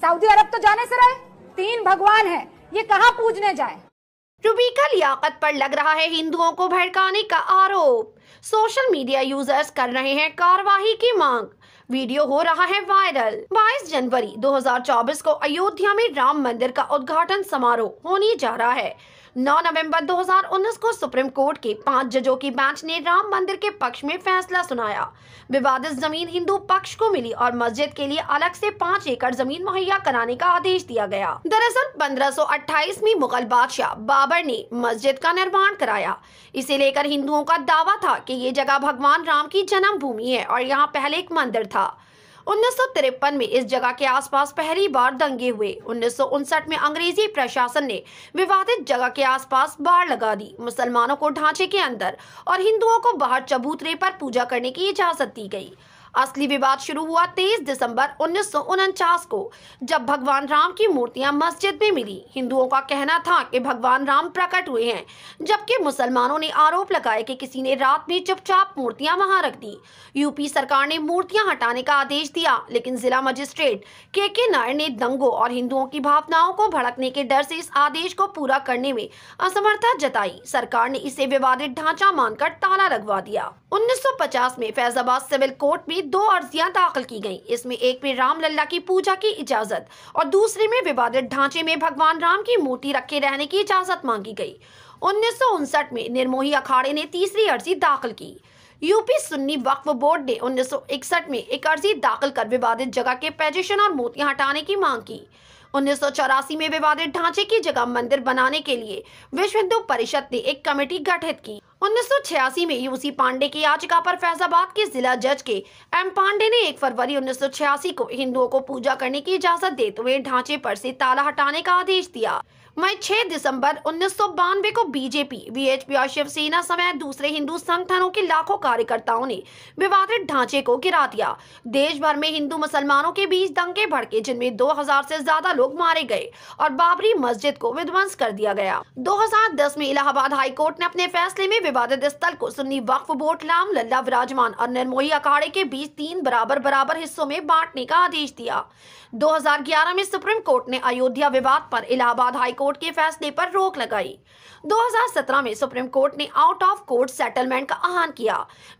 Saudi अरब तो जाने से रहे तीन भगवान हैं ये कहाँ पूजने जाए रुबीका लियाकत पर लग रहा है हिंदुओं को भड़काने का आरोप सोशल मीडिया यूजर्स कर रहे हैं कार्रवाई की मांग वीडियो हो रहा है वायरल 22 जनवरी 2024 को अयोध्या में राम मंदिर का उद्घाटन समारोह होने जा रहा है 9 नवंबर 2019 को सुप्रीम कोर्ट के पांच जजों की बेंच ने राम मंदिर के पक्ष में फैसला सुनाया विवादित जमीन हिंदू पक्ष को मिली और मस्जिद के लिए अलग से पाँच एकड़ जमीन मुहैया कराने का आदेश दिया गया दरअसल 1528 में मुगल बादशाह बाबर ने मस्जिद का निर्माण कराया इसे लेकर हिंदुओं का दावा था की ये जगह भगवान राम की भूमि है और यहाँ पहले एक मंदिर था उन्नीस में इस जगह के आसपास पहली बार दंगे हुए उन्नीस में अंग्रेजी प्रशासन ने विवादित जगह के आसपास बाढ़ लगा दी मुसलमानों को ढांचे के अंदर और हिंदुओं को बाहर चबूतरे पर पूजा करने की इजाजत दी गई असली विवाद शुरू हुआ 23 दिसंबर उन्नीस को जब भगवान राम की मूर्तियां मस्जिद में मिली हिंदुओं का कहना था कि भगवान राम प्रकट हुए हैं जबकि मुसलमानों ने आरोप लगाया कि किसी ने रात में चुपचाप मूर्तियां वहां रख दी यूपी सरकार ने मूर्तियां हटाने का आदेश दिया लेकिन जिला मजिस्ट्रेट के के नायर ने दंगों और हिंदुओं की भावनाओं को भड़कने के डर से इस आदेश को पूरा करने में असमर्थता जताई सरकार ने इसे विवादित ढांचा मानकर ताला लगवा दिया उन्नीस में फैजाबाद सिविल कोर्ट में दो अर्जियां दाखिल की गईं इसमें एक में राम लल्ला की पूजा की इजाजत और दूसरे में विवादित ढांचे में भगवान राम की मूर्ति रखे रहने की इजाजत मांगी गई उन्नीस में निर्मोही अखाड़े ने तीसरी अर्जी दाखिल की यूपी सुन्नी वक्फ बोर्ड ने 1961 में एक अर्जी दाखिल कर विवादित जगह के पेजिशन और मूर्तियां हटाने की मांग की उन्नीस में विवादित ढांचे की जगह मंदिर बनाने के लिए विश्व हिंदू परिषद ने एक कमेटी गठित की 1986 में यूसी पांडे की याचिका पर फैजाबाद के जिला जज के एम पांडे ने 1 फरवरी 1986 को हिंदुओं को पूजा करने की इजाजत देते हुए ढांचे पर से ताला हटाने का आदेश दिया वही 6 दिसंबर उन्नीस को बीजेपी वीएचपी और शिवसेना समेत दूसरे हिंदू संगठनों के लाखों कार्यकर्ताओं ने विवादित ढांचे को गिरा दिया देश भर में हिंदू मुसलमानों के बीच दंगे भड़के जिनमें 2000 से ज्यादा लोग मारे गए और बाबरी मस्जिद को विध्वंस कर दिया गया 2010 में इलाहाबाद हाईकोर्ट ने अपने फैसले में विवादित स्थल को सुन्नी वक्फ बोर्ड लाम लल्ला विराजमान और निर्मोही अखाड़े के बीच तीन बराबर बराबर हिस्सों में बांटने का आदेश दिया 2011 में सुप्रीम कोर्ट ने अयोध्या विवाद पर इलाहाबाद हाई कोर्ट के फैसले पर रोक लगाई 2017 में सुप्रीम कोर्ट ने आउट ऑफ कोर्ट सेटलमेंट का आह्वान किया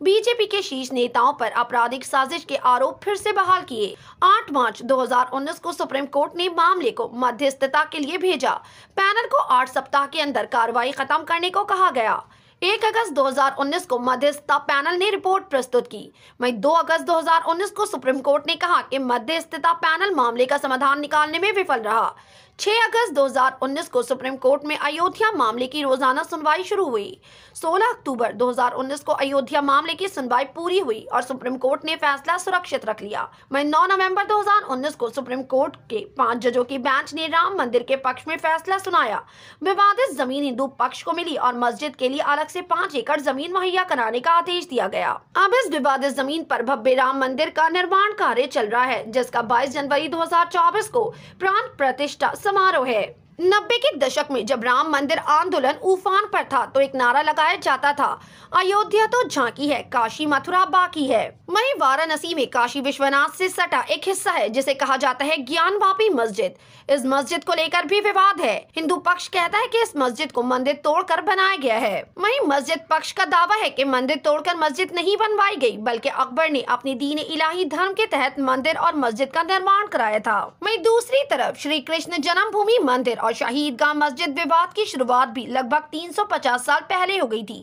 बीजेपी के शीर्ष नेताओं पर आपराधिक साजिश के आरोप फिर से बहाल किए 8 मार्च 2019 को सुप्रीम कोर्ट ने मामले को मध्यस्थता के लिए भेजा पैनल को आठ सप्ताह के अंदर कार्रवाई खत्म करने को कहा गया एक अगस्त 2019 को मध्यस्थता पैनल ने रिपोर्ट प्रस्तुत की वही 2 अगस्त 2019 को सुप्रीम कोर्ट ने कहा कि मध्यस्थता पैनल मामले का समाधान निकालने में विफल रहा 6 अगस्त 2019 को सुप्रीम कोर्ट में अयोध्या मामले की रोजाना सुनवाई शुरू हुई 16 अक्टूबर 2019 को अयोध्या मामले की सुनवाई पूरी हुई और सुप्रीम कोर्ट ने फैसला सुरक्षित रख लिया वही 9 नवंबर 2019 को सुप्रीम कोर्ट के पांच जजों की बेंच ने राम मंदिर के पक्ष में फैसला सुनाया विवादित जमीन हिंदू पक्ष को मिली और मस्जिद के लिए अलग ऐसी पाँच एकड़ जमीन मुहैया कराने का आदेश दिया गया अब इस विवादित जमीन आरोप भव्य राम मंदिर का निर्माण कार्य चल रहा है जिसका बाईस जनवरी दो को प्राण प्रतिष्ठा समारोह है नब्बे के दशक में जब राम मंदिर आंदोलन उफान पर था तो एक नारा लगाया जाता था अयोध्या तो झांकी है काशी मथुरा बाकी है वही वाराणसी में काशी विश्वनाथ से सटा एक हिस्सा है जिसे कहा जाता है ज्ञानवापी मस्जिद इस मस्जिद को लेकर भी विवाद है हिंदू पक्ष कहता है कि इस मस्जिद को मंदिर तोड़कर बनाया गया है वही मस्जिद पक्ष का दावा है की मंदिर तोड़कर मस्जिद नहीं बनवाई गयी बल्कि अकबर ने अपनी दीन इलाही धर्म के तहत मंदिर और मस्जिद का निर्माण कराया था वही दूसरी तरफ श्री कृष्ण जन्मभूमि मंदिर और शाहीदगाह मस्जिद विवाद की शुरुआत भी लगभग 350 साल पहले हो गई थी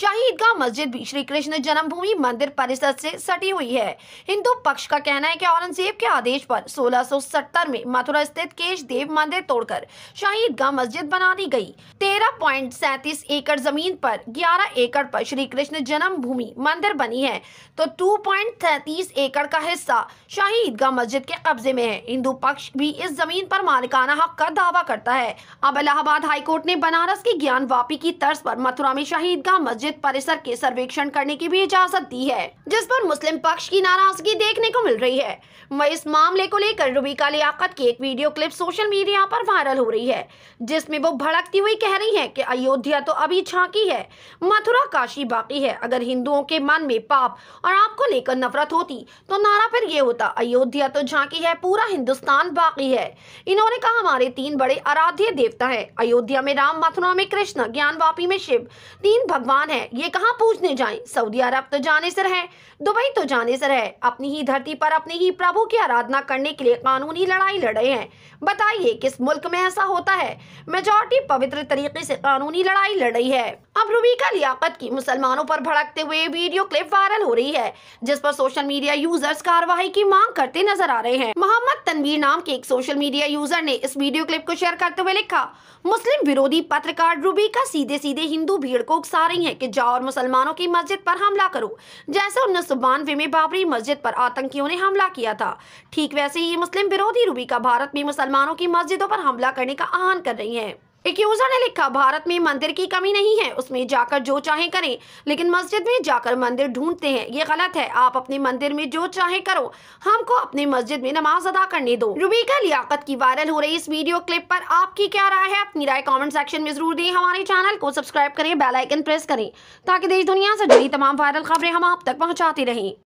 शाहीदगाह मस्जिद भी श्री कृष्ण जन्मभूमि मंदिर परिसर से सटी हुई है हिंदू पक्ष का कहना है कि औरंगजेब के आदेश पर 1670 में मथुरा स्थित केश देव मंदिर तोड़कर शाहीदगाह मस्जिद बना दी गयी तेरह सैतीस एकड़ जमीन आरोप ग्यारह एकड़ आरोप श्री कृष्ण जन्म मंदिर बनी है तो टू एकड़ का हिस्सा शाहीदगाह मस्जिद के कब्जे में है हिंदू पक्ष भी इस जमीन पर मालिकाना हक का दावा करता जाता है अब इलाहाबाद हाईकोर्ट ने बनारस की ज्ञान वापी की तर्ज पर मथुरा में शहीदगाह मस्जिद परिसर के सर्वेक्षण करने की भी इजाजत दी है जिस पर मुस्लिम पक्ष की नाराजगी देखने को मिल रही है वही इस मामले को लेकर रूबिका लियाकत की एक वीडियो क्लिप सोशल मीडिया पर वायरल हो रही है जिसमे वो भड़कती हुई कह रही है की अयोध्या तो अभी झांकी है मथुरा काशी बाकी है अगर हिंदुओं के मन में पाप और आपको लेकर नफरत होती तो नारा फिर ये होता अयोध्या तो झांकी है पूरा हिंदुस्तान बाकी है इन्होंने कहा हमारे तीन बड़े अरब आराध्य देवता है अयोध्या में राम मथुरा में कृष्ण ज्ञान वापी में शिव तीन भगवान है ये कहाँ पूजने जाए सऊदी अरब तो जाने से रहे दुबई तो जाने से रहे अपनी ही धरती पर अपने ही प्रभु की आराधना करने के लिए कानूनी लड़ाई लड़े हैं बताइए किस मुल्क में ऐसा होता है मेजोरिटी पवित्र तरीके से कानूनी लड़ाई लड़ रही है अब रुबीका लियाकत की मुसलमानों पर भड़कते हुए वीडियो क्लिप वायरल हो रही है जिस पर सोशल मीडिया यूजर्स कार्रवाई की मांग करते नजर आ रहे हैं मोहम्मद तनवीर नाम के एक सोशल मीडिया यूजर ने इस वीडियो क्लिप को शेयर करते हुए लिखा मुस्लिम विरोधी पत्रकार रुबीका सीधे सीधे हिंदू भीड़ को उकसा रही है की जाओ और मुसलमानों की मस्जिद आरोप हमला करो जैसे उन्नीस सौ बानवे में बाबरी मस्जिद आरोप आतंकियों ने हमला किया था ठीक वैसे ही मुस्लिम विरोधी रूबिका भारत में मुसलमानों की मस्जिदों आरोप हमला करने का आह्वान कर रही है एक यूजर ने लिखा भारत में मंदिर की कमी नहीं है उसमें जाकर जो चाहे करें लेकिन मस्जिद में जाकर मंदिर ढूंढते हैं ये गलत है आप अपने मंदिर में जो चाहे करो हमको अपनी मस्जिद में नमाज अदा करने दो रुबीका लियाकत की वायरल हो रही इस वीडियो क्लिप पर आपकी क्या राय है अपनी राय कॉमेंट सेक्शन में जरूर दें हमारे चैनल को सब्सक्राइब करें बेलाइकन प्रेस करें ताकि देश दुनिया से जुड़ी तमाम वायरल खबरें हम आप तक पहुँचाते रहें